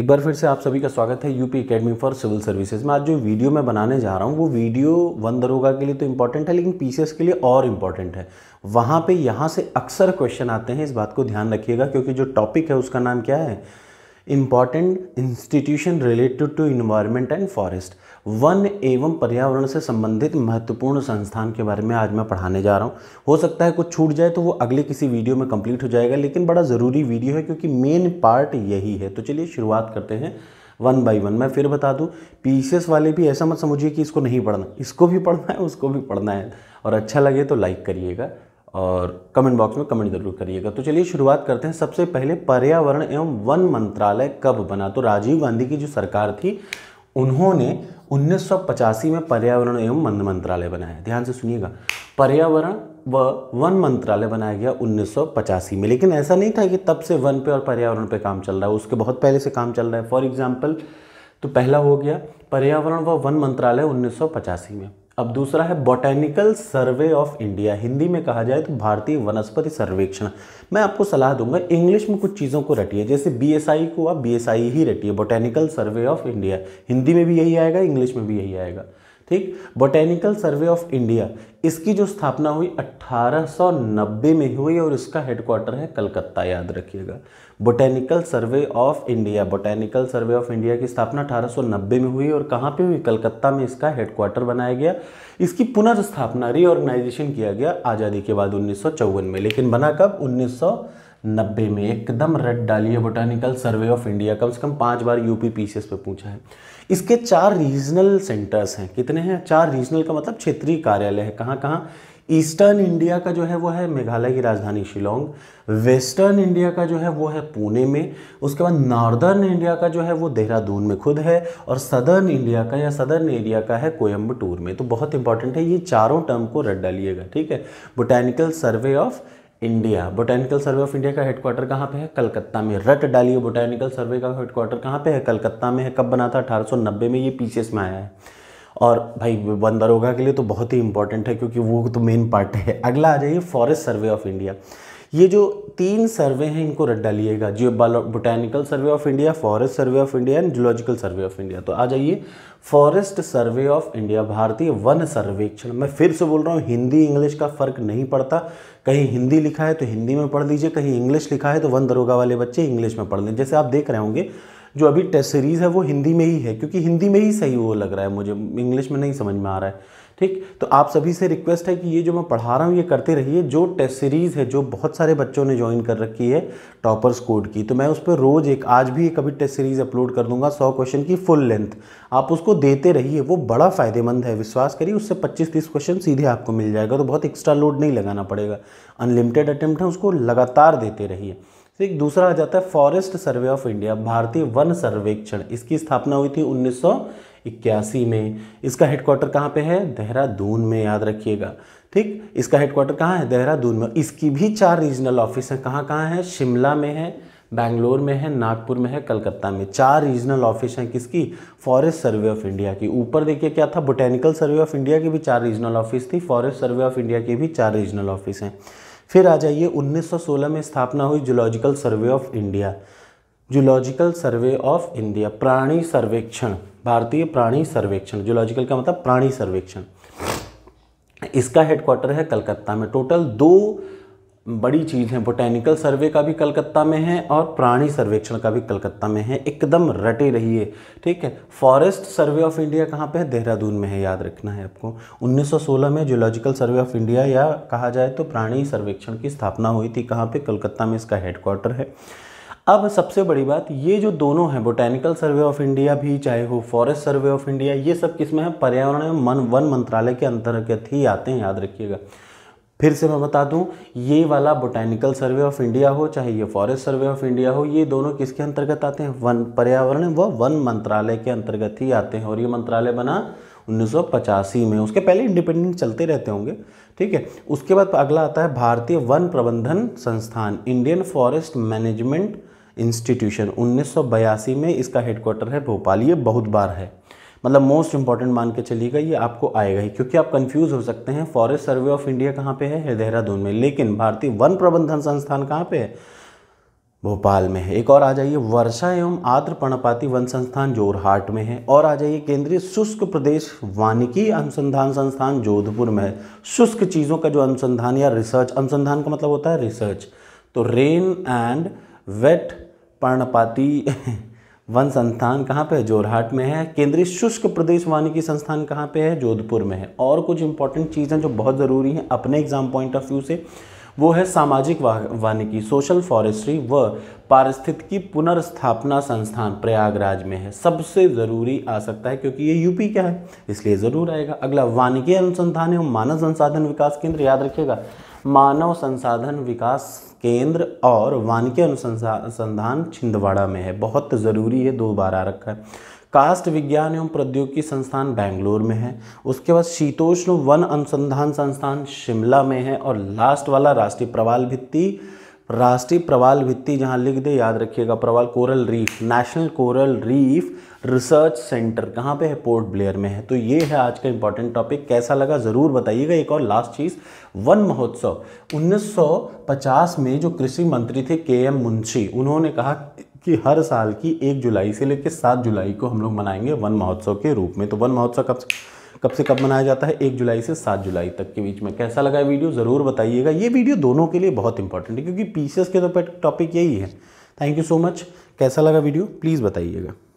एक बार फिर से आप सभी का स्वागत है UP academy for civil services में आज जो वीडियो मैं बनाने जा रहा हूँ वो वीडियो वन दरोगा के लिए तो इंपॉर्टेंट है लेकिन पीसीएस के लिए और इम्पॉर्टेंट है वहाँ पे यहाँ से अक्सर क्वेश्चन आते हैं इस बात को ध्यान रखिएगा क्योंकि जो टॉपिक है उसका नाम क्या है important institution related to environment and forest वन एवं पर्यावरण से संबंधित महत्वपूर्ण संस्थान के बारे में आज मैं पढ़ाने जा रहा हूँ हो सकता है कुछ छूट जाए तो वो अगले किसी वीडियो में कंप्लीट हो जाएगा लेकिन बड़ा ज़रूरी वीडियो है क्योंकि मेन पार्ट यही है तो चलिए शुरुआत करते हैं वन बाई वन मैं फिर बता दूँ पीसीएस वाले भी ऐसा मत समझिए कि इसको नहीं पढ़ना इसको भी पढ़ना है उसको भी पढ़ना है और अच्छा लगे तो लाइक करिएगा और कमेंट बॉक्स में कमेंट जरूर करिएगा तो चलिए शुरुआत करते हैं सबसे पहले पर्यावरण एवं वन मंत्रालय कब बना तो राजीव गांधी की जो सरकार थी उन्होंने 1985 में पर्यावरण एवं वन मंत्रालय बनाया ध्यान से सुनिएगा पर्यावरण व वन मंत्रालय बनाया गया 1985 में लेकिन ऐसा नहीं था कि तब से वन पे और पर्यावरण पे काम चल रहा है उसके बहुत पहले से काम चल रहा है फॉर एग्जाम्पल तो पहला हो गया पर्यावरण व वन मंत्रालय उन्नीस में अब दूसरा है botanical survey of India Hindi में कहा जाए तो भारतीय वनस्पति सर्वेक्षण मैं आपको सलाह दूंगा इंग्लिश में कुछ चीज़ों को रटिए जैसे बीएसआई को आप बीएसआई ही रटिए botanical survey of India Hindi में भी यही आएगा इंग्लिश में भी यही आएगा ठीक बोटेनिकल सर्वे ऑफ इंडिया इसकी जो स्थापना हुई 1890 में हुई और इसका हेडक्वार्टर है कलकत्ता याद रखिएगा botanical survey of India botanical survey of India की स्थापना 1890 में हुई और कहाँ पे हुई कलकत्ता में इसका हेडक्वार्टर बनाया गया इसकी पुनर्स्थापना रीऑर्गेनाइजेशन किया गया आज़ादी के बाद उन्नीस में लेकिन बना कब उन्नीस नब्बे में एकदम रट डालिए बोटानिकल सर्वे ऑफ इंडिया कम से कम पांच बार यूपी पीसीएस पे पूछा है इसके चार रीजनल सेंटर्स हैं कितने हैं चार रीजनल का मतलब क्षेत्रीय कार्यालय है कहाँ कहाँ ईस्टर्न इंडिया का जो है वो है मेघालय की राजधानी शिलोंग वेस्टर्न इंडिया का जो है वो है पुणे में उसके बाद नॉर्दर्न इंडिया का जो है वो देहरादून में खुद है और सदर्न इंडिया का या सदर्न एरिया का है कोयम्बटूर में तो बहुत इंपॉर्टेंट है ये चारों टर्म को रट डालिएगा ठीक है botanical survey of India botanical survey of India का हेडक्वार्टर कहाँ पे है कलकत्ता में रट डालिए बोटैनिकल सर्वे का हेडक्वार्टर कहाँ पे है कलकत्ता में है कब बना था 1890 में ये पीसीएस में आया है और भाई बंदरोगा के लिए तो बहुत ही इंपॉर्टेंट है क्योंकि वो तो मेन पार्ट है अगला आ जाइए फॉरेस्ट सर्वे ऑफ इंडिया ये जो तीन सर्वे हैं इनको रट डालिएगा geo botanical survey of India forest survey of India and zoological survey of India तो आ जाइए फॉरेस्ट सर्वे ऑफ इंडिया भारतीय वन सर्वेक्षण मैं फिर से बोल रहा हूँ हिंदी इंग्लिश का फ़र्क नहीं पड़ता कहीं हिंदी लिखा है तो हिंदी में पढ़ लीजिए कहीं इंग्लिश लिखा है तो वन दरोगा वाले बच्चे इंग्लिश में पढ़ लें जैसे आप देख रहे होंगे जो अभी टेस्ट सीरीज़ है वो हिंदी में ही है क्योंकि हिंदी में ही सही वो लग रहा है मुझे इंग्लिश में नहीं समझ में आ रहा है ठीक तो आप सभी से रिक्वेस्ट है कि ये जो मैं पढ़ा रहा हूँ ये करते रहिए जो टेस्ट सीरीज़ है जो बहुत सारे बच्चों ने ज्वाइन कर रखी है टॉपर्स कोड की तो मैं उस पर रोज़ एक आज भी एक अभी टेस्ट सीरीज़ अपलोड कर दूंगा सौ क्वेश्चन की फुल लेंथ आप उसको देते रहिए वो बड़ा फ़ायदेमंद है विश्वास करिए उससे पच्चीस तीस क्वेश्चन सीधे आपको मिल जाएगा तो बहुत एक्स्ट्रा लोड नहीं लगाना पड़ेगा अनलिमिटेड अटैम्प्ट उसको लगातार देते रहिए तो एक दूसरा आ जाता है फॉरेस्ट सर्वे ऑफ इंडिया भारतीय वन सर्वेक्षण इसकी स्थापना हुई थी उन्नीस इक्यासी में इसका हेडक्वार्टर कहाँ पे है देहरादून में याद रखिएगा ठीक इसका हेडक्वार्टर कहाँ है देहरादून में इसकी भी चार रीजनल ऑफिस हैं कहाँ कहाँ हैं शिमला में है बैंगलोर में है नागपुर में है कलकत्ता में चार रीजनल ऑफिस हैं किसकी फॉरेस्ट सर्वे ऑफ इंडिया की ऊपर देखिए क्या था बोटेनिकल सर्वे ऑफ इंडिया की भी चार रीजनल ऑफिस थी फॉरेस्ट सर्वे ऑफ इंडिया की भी चार रीजनल ऑफिस हैं फिर आ जाइए 1916 में स्थापना हुई zoological survey of India zoological survey of India प्राणी सर्वेक्षण भारतीय प्राणी सर्वेक्षण जूलॉजिकल का मतलब प्राणी सर्वेक्षण इसका हेडक्वार्टर है कलकत्ता में टोटल दो बड़ी चीज़ है बोटेनिकल सर्वे का भी कलकत्ता में है और प्राणी सर्वेक्षण का भी कलकत्ता में है एकदम रटे रहिए ठीक है फॉरेस्ट सर्वे ऑफ इंडिया कहाँ पे है देहरादून में है याद रखना है आपको 1916 में जूलॉजिकल सर्वे ऑफ इंडिया या कहा जाए तो प्राणी सर्वेक्षण की स्थापना हुई थी कहाँ पे कलकत्ता में इसका हेडक्वार्टर है अब सबसे बड़ी बात ये जो दोनों हैं बोटैनिकल सर्वे ऑफ इंडिया भी चाहे हो फॉरेस्ट सर्वे ऑफ इंडिया ये सब में हैं पर्यावरण एवं मन वन मंत्रालय के अंतर्गत ही आते हैं याद रखिएगा फिर से मैं बता दूं ये वाला बोटैनिकल सर्वे ऑफ इंडिया हो चाहे ये फॉरेस्ट सर्वे ऑफ इंडिया हो ये दोनों किसके अंतर्गत आते हैं वन पर्यावरण व वन मंत्रालय के अंतर्गत ही आते हैं और ये मंत्रालय बना उन्नीस में उसके पहले इंडिपेंडेंट चलते रहते होंगे ठीक है उसके बाद अगला आता है भारतीय वन प्रबंधन संस्थान इंडियन फॉरेस्ट मैनेजमेंट इंस्टीट्यूशन 1982 में इसका हेडक्वार्टर है भोपाल ये बहुत बार है मतलब मोस्ट इंपॉर्टेंट मान के चलिएगा ये आपको आएगा ही क्योंकि आप कंफ्यूज हो सकते हैं फॉरेस्ट सर्वे ऑफ इंडिया कहाँ पे है देहरादून में लेकिन भारतीय वन प्रबंधन संस्थान कहाँ पे है भोपाल में है एक और आ जाइए वर्षा एवं आद्र पर्णपाती वन संस्थान जोरहाट में है और आ जाइए केंद्रीय शुष्क प्रदेश वानिकी अनुसंधान संस्थान जोधपुर में है शुष्क चीज़ों का जो अनुसंधान या रिसर्च अनुसंधान का मतलब होता है रिसर्च तो रेन एंड वेट पर्णपाती वन संस्थान कहाँ पे है जोरहाट में है केंद्रीय शुष्क प्रदेश वानिकी संस्थान कहाँ पे है जोधपुर में है और कुछ इंपॉर्टेंट चीज़ें जो बहुत ज़रूरी हैं अपने एग्जाम पॉइंट ऑफ व्यू से वो है सामाजिक वानिकी सोशल फॉरेस्ट्री व पारिस्थितिकी पुनर्स्थापना संस्थान प्रयागराज में है सबसे ज़रूरी आ सकता है क्योंकि ये यूपी का है इसलिए ज़रूर आएगा अगला वानिकी अनुसंधान एवं मानव संसाधन विकास केंद्र याद रखिएगा मानव संसाधन विकास केंद्र और वानिकी अनुसंधान छिंदवाड़ा में है बहुत ज़रूरी है दो बार आ रखा है कास्ट विज्ञान एवं प्रौद्योगिकी संस्थान बेंगलोर में है उसके बाद शीतोष्ण वन अनुसंधान संस्थान शिमला में है और लास्ट वाला राष्ट्रीय प्रवाल भित्ति राष्ट्रीय प्रवाल भित्ति जहाँ लिख दे याद रखिएगा प्रवाल coral reef national coral reef research centre कहाँ पे है पोर्ट ब्लेयर में है तो ये है आज का इंपॉर्टेंट टॉपिक कैसा लगा ज़रूर बताइएगा एक और लास्ट चीज़ वन महोत्सव 1950 में जो कृषि मंत्री थे के एम मुंशी उन्होंने कहा कि हर साल की एक जुलाई से लेकर सात जुलाई को हम लोग मनाएंगे वन महोत्सव के रूप में तो वन महोत्सव कब कब से कब मनाया जाता है एक जुलाई से सात जुलाई तक के बीच में कैसा लगा वीडियो ज़रूर बताइएगा ये वीडियो दोनों के लिए बहुत इंपॉर्टेंट है क्योंकि पीसीएस के तो टॉपिक यही है थैंक यू सो मच कैसा लगा वीडियो प्लीज़ बताइएगा